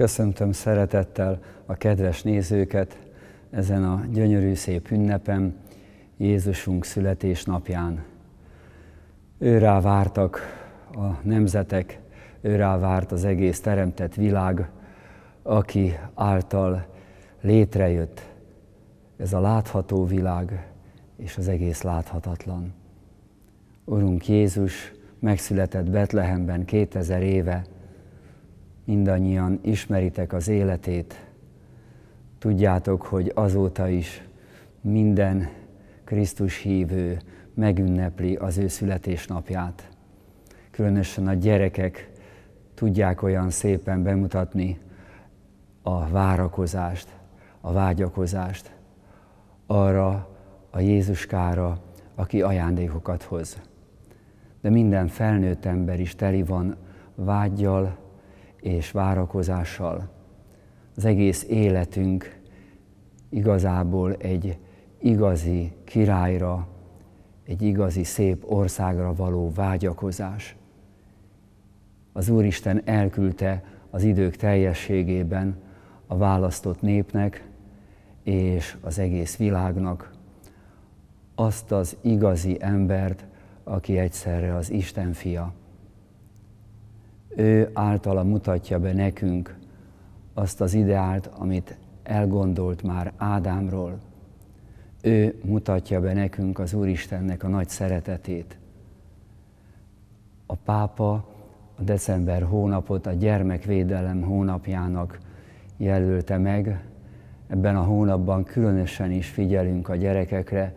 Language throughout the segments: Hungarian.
Köszöntöm szeretettel a kedves nézőket ezen a gyönyörű szép ünnepen, Jézusunk születésnapján. Őrá vártak a nemzetek, őrá várt az egész teremtett világ, aki által létrejött ez a látható világ és az egész láthatatlan. Urunk Jézus megszületett Betlehemben 2000 éve, mindannyian ismeritek az életét, tudjátok, hogy azóta is minden Krisztus hívő megünnepli az ő születésnapját. Különösen a gyerekek tudják olyan szépen bemutatni a várakozást, a vágyakozást arra a Jézuskára, aki ajándékokat hoz. De minden felnőtt ember is teli van vágyjal, és várakozással. Az egész életünk igazából egy igazi királyra, egy igazi szép országra való vágyakozás. Az Úristen elküldte az idők teljességében a választott népnek és az egész világnak azt az igazi embert, aki egyszerre az Isten fia ő általa mutatja be nekünk azt az ideált, amit elgondolt már Ádámról. Ő mutatja be nekünk az Úristennek a nagy szeretetét. A pápa a december hónapot a gyermekvédelem hónapjának jelölte meg. Ebben a hónapban különösen is figyelünk a gyerekekre,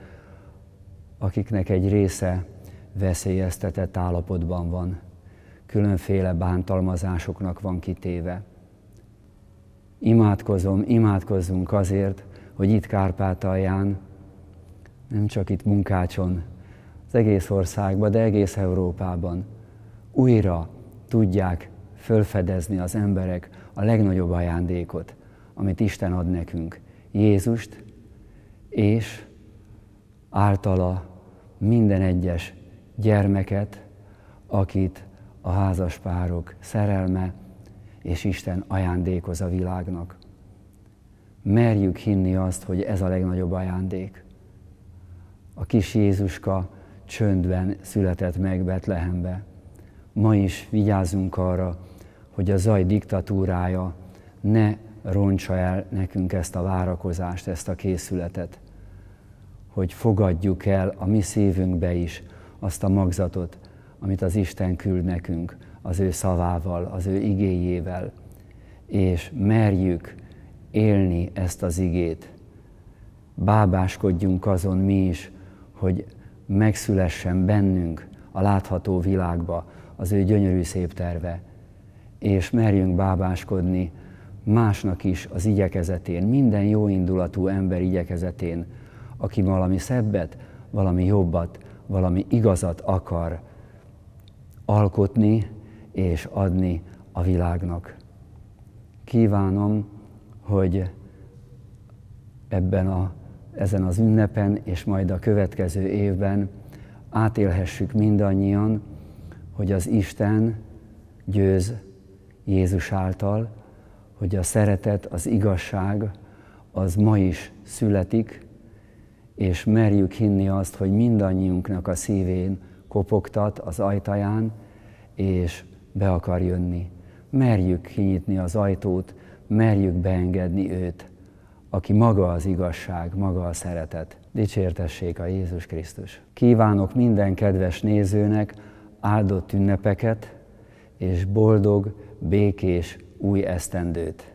akiknek egy része veszélyeztetett állapotban van különféle bántalmazásoknak van kitéve. Imádkozom, imádkozzunk azért, hogy itt Kárpátalján, nem csak itt Munkácson, az egész országban, de egész Európában újra tudják fölfedezni az emberek a legnagyobb ajándékot, amit Isten ad nekünk, Jézust, és általa minden egyes gyermeket, akit a házaspárok szerelme, és Isten ajándékoz a világnak. Merjük hinni azt, hogy ez a legnagyobb ajándék. A kis Jézuska csöndben született meg Betlehembe. Ma is vigyázunk arra, hogy a zaj diktatúrája ne roncsa el nekünk ezt a várakozást, ezt a készületet, hogy fogadjuk el a mi szívünkbe is azt a magzatot, amit az Isten küld nekünk, az ő szavával, az ő igéjével, és merjük élni ezt az igét. Bábáskodjunk azon mi is, hogy megszülessen bennünk a látható világba az ő gyönyörű szép terve, és merjünk bábáskodni másnak is az igyekezetén, minden jó indulatú ember igyekezetén, aki valami szebbet, valami jobbat, valami igazat akar, alkotni és adni a világnak. Kívánom, hogy ebben a, ezen az ünnepen és majd a következő évben átélhessük mindannyian, hogy az Isten győz Jézus által, hogy a szeretet, az igazság az ma is születik, és merjük hinni azt, hogy mindannyiunknak a szívén kopogtat az ajtaján, és be akar jönni. Merjük kinyitni az ajtót, merjük beengedni őt, aki maga az igazság, maga a szeretet. Dicsértessék a Jézus Krisztus. Kívánok minden kedves nézőnek áldott ünnepeket, és boldog, békés új esztendőt.